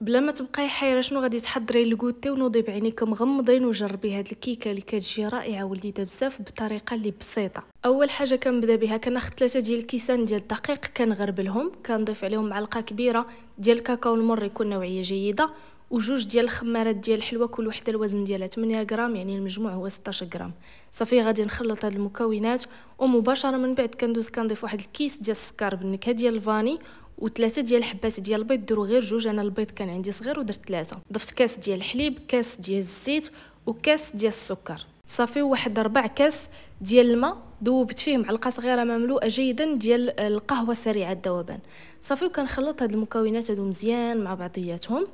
بلا ما تبقاي حيره شنو غادي تحضري لكوتي ونوضي بعينيك مغمضين وجربي هاد الكيكه اللي كتجي رائعه ولذيذه بزاف بطريقه اللي بسيطه اول حاجه كنبدا بها كناخذ ثلاثه ديال الكيسان ديال الدقيق كنغربلهم كنضيف عليهم معلقه كبيره ديال الكاكاو المر يكون نوعيه جيده وجوج ديال الخمارات ديال الحلوى كل وحده الوزن ديالها 8 غرام يعني المجموع هو 16 غرام صافي غادي نخلط هاد المكونات ومباشره من بعد كندوز كنضيف واحد الكيس ديال السكر بالنكهه ديال الفاني وثلاثه ديال الحبات ديال البيض ديروا غير جوج انا البيض كان عندي صغير ودرت ثلاثه ضفت كاس ديال الحليب كاس ديال الزيت وكاس ديال السكر صافي واحد ربع كاس ديال الماء ذوبت فيه معلقه صغيره مملوءه جيدا ديال القهوه سريعه الذوبان صافي وكنخلط هاد المكونات هادو مزيان مع بعضياتهم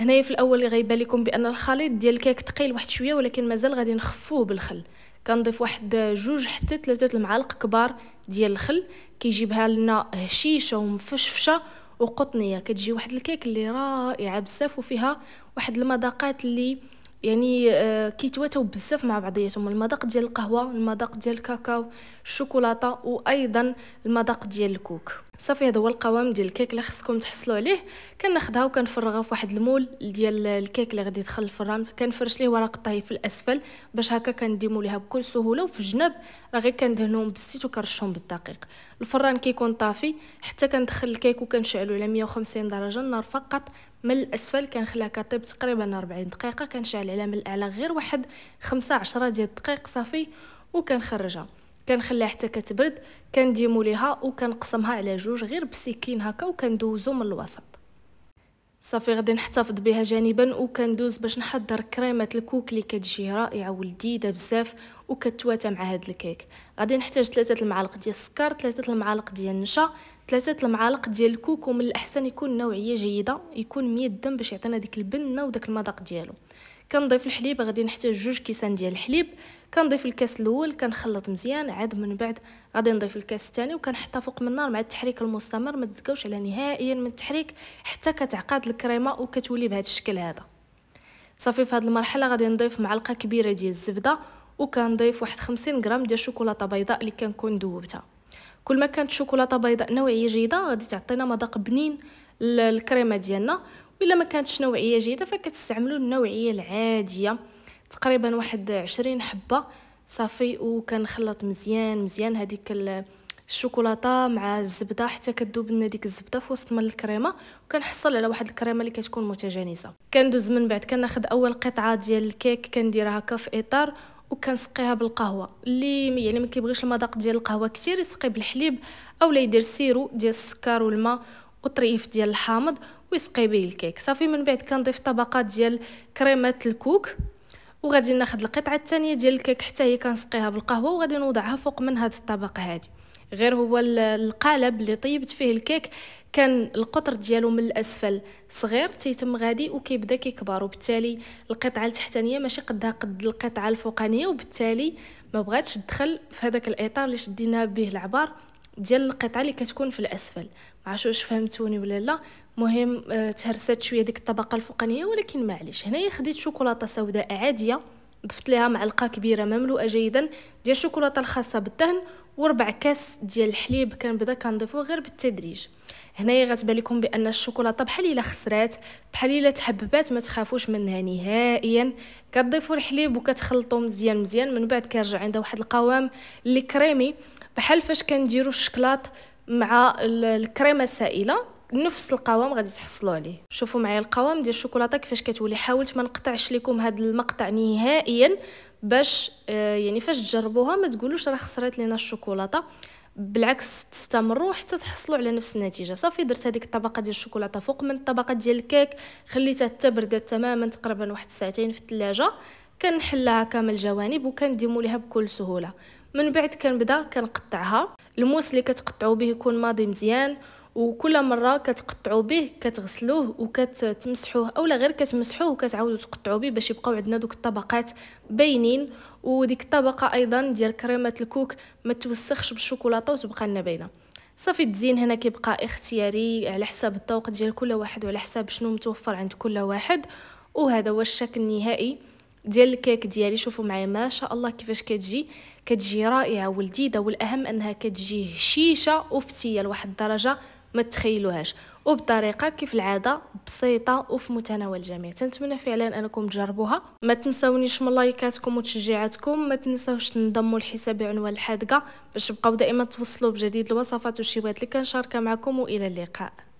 هنايا في الاول غيبان لكم بان الخليط ديال الكيك ثقيل واحد شويه ولكن مازال غادي نخفوه بالخل كنضيف واحد جوج حتى ثلاثة المعالق كبار ديال الخل كيجيبها لنا هشيشه ومفشفشه وقطنيه كتجي واحد الكيك اللي رائعه بزاف وفيها واحد المذاقات اللي يعني آه، كيتواتاو بزاف مع بعضياتهم المذاق ديال القهوه المذاق ديال الكاكاو الشوكولاته وايضا المذاق ديال الكوك صافي هذا هو القوام ديال الكيك اللي خصكم تحصلوا عليه كناخذها وكنفرغها في واحد المول ديال الكيك اللي غادي يدخل الفران كنفرش ليه ورق الطهي في الاسفل باش هكا كنديمو ليها بكل سهوله وفي الجناب راه غير كندهنهم بالزيت وكنرشهم بالدقيق الفران كيكون طافي حتى كندخل الكيك وكنشعلو على 150 درجه النار فقط من الاسفل كنخليها كطيب تقريبا 40 دقيقه كنشعل عليها من الاعلى غير واحد 5 10 ديال الدقائق صافي وكنخرجها كنخليها حتى كتبرد كنديمو ليها وكنقسمها على جوج غير بسكين هكا وكندوزو من الوسط صافي غادي نحتفظ بها جانبا وكندوز باش نحضر كريمه الكوك اللي كتجي رائعه ولذيذه بزاف وكتواتى مع هاد الكيك غادي نحتاج ثلاثه المعالق ديال السكر ثلاثه المعالق ديال النشا ثلاثه المعالق ديال الكوك ومن الاحسن يكون نوعيه جيده يكون مية دم باش يعطينا ديك البنه وداك المذاق ديالو كنضيف الحليب غادي نحتاج جوج كيسان ديال الحليب كنضيف الكاس الاول كنخلط مزيان عاد من بعد غادي نضيف الكاس الثاني وكنحطها فوق من النار مع التحريك المستمر ما تزكاوش على نهائيا من التحريك حتى كتعقد الكريمه وكتولي بهذا الشكل هذا صافي في هذه المرحله غادي نضيف معلقه كبيره ديال الزبده وكنضيف واحد 50 غرام ديال الشوكولاته بيضاء اللي كنكون ذوبتها كل ما كانت الشوكولاته بيضاء نوعيه جيده غادي تعطينا مذاق بنين الكريمه ديالنا وإلا ما كانتش نوعيه جيده فكتستعملوا النوعيه العاديه تقريبا واحد عشرين حبه صافي وكنخلط مزيان مزيان هذيك الشوكولاته مع الزبده حتى كذوب لنا ديك الزبده في وسط من الكريمه وكنحصل على واحد الكريمه اللي كتكون متجانسه كندوز من بعد كناخذ اول قطعه ديال الكيك كنديرها هكا في اطار وكنسقيها بالقهوه اللي يعني ما كيبغيش المذاق ديال القهوه كثير يسقي بالحليب اولا يدير سيرو ديال السكر والماء وطريف ديال الحامض ويسقي به الكيك صافي من بعد كنضيف طبقه ديال كريمه الكوك وغادي ناخذ القطعه الثانيه ديال الكيك حتى هي كنسقيها بالقهوه وغادي نوضعها فوق من هذه الطبق هادي غير هو القالب اللي طيبت فيه الكيك كان القطر ديالو من الاسفل صغير تيتم غادي وكيبدا كيكبر وبالتالي القطعه التحتانيه ماشي قدها قد القطعه الفوقانيه وبالتالي ما بغاتش تدخل في هذاك الاطار اللي شدينا به العبار ديال القطعه اللي كتكون في الاسفل ما عرفتش واش فهمتوني ولا لا مهم آه، تهرسات شويه ديك الطبقه الفوقانيه ولكن معليش هنايا خديت شوكولاته سوداء عاديه ضفت لها معلقه كبيره مملوءه جيدا ديال الشوكولاته الخاصه بالدهن وربع كاس ديال الحليب كنبدا كنضيفو غير بالتدريج هنايا غتبان لكم بان الشوكولاته بحال الا خسرات بحال الا تحببات ما تخافوش منها نهائيا كتضيفوا الحليب وكتخلطوا مزيان مزيان من بعد كيرجع عندها واحد القوام اللي كريمي بحال فاش كنديروا الشكلاط مع الكريمه السائله نفس القوام غادي تحصلوا عليه شوفوا معايا القوام ديال الشوكولاته كيفاش كتولي حاولت ما نقطعش لكم هذا المقطع نهائيا باش آه، يعني فاش تجربوها ما تقولوش راه خسرت لينا الشوكولاته بالعكس تستمروا حتى تحصلوا على نفس النتيجه صافي درت هذيك الطبقه ديال الشوكولاته فوق من الطبقه ديال الكيك خليتها حتى تماما تقريبا واحد ساعتين في الثلاجه كنحلها كامل الجوانب وكنديمو ليها بكل سهوله من بعد كنبدا كنقطعها الموس اللي كتقطعوا به يكون ماضي مزيان وكل مره كتقطعوا به كتغسلوه وكتمسحوه اولا غير كتمسحوه وكتعاودوا تقطعوا به باش يبقاو عندنا دوك الطبقات باينين وديك الطبقه ايضا ديال كريمه الكوك ما توسخش بالشوكولاته وتبقى لنا باينه صافي التزيين هنا كيبقى اختياري على حساب الذوق ديال كل واحد وعلى حساب شنو متوفر عند كل واحد وهذا هو الشكل النهائي ديال الكيك ديالي شوفوا معايا ما شاء الله كيفاش كتجي كتجي رائعه ولذيذه والاهم انها كتجي هشيشه وفتيه لواحد الدرجه ما تخيلوهاش وبطريقه كيف العاده بسيطه وفي متناول الجميع تنتمنى فعلا انكم تجربوها ما تنساونيش من لايكاتكم وتشجيعاتكم ما تنساوش تنضموا للحساب بعنوان الحادقه باش تبقاو دائما توصلوا بجديد الوصفات والشيوات اللي كنشاركها معكم والى اللقاء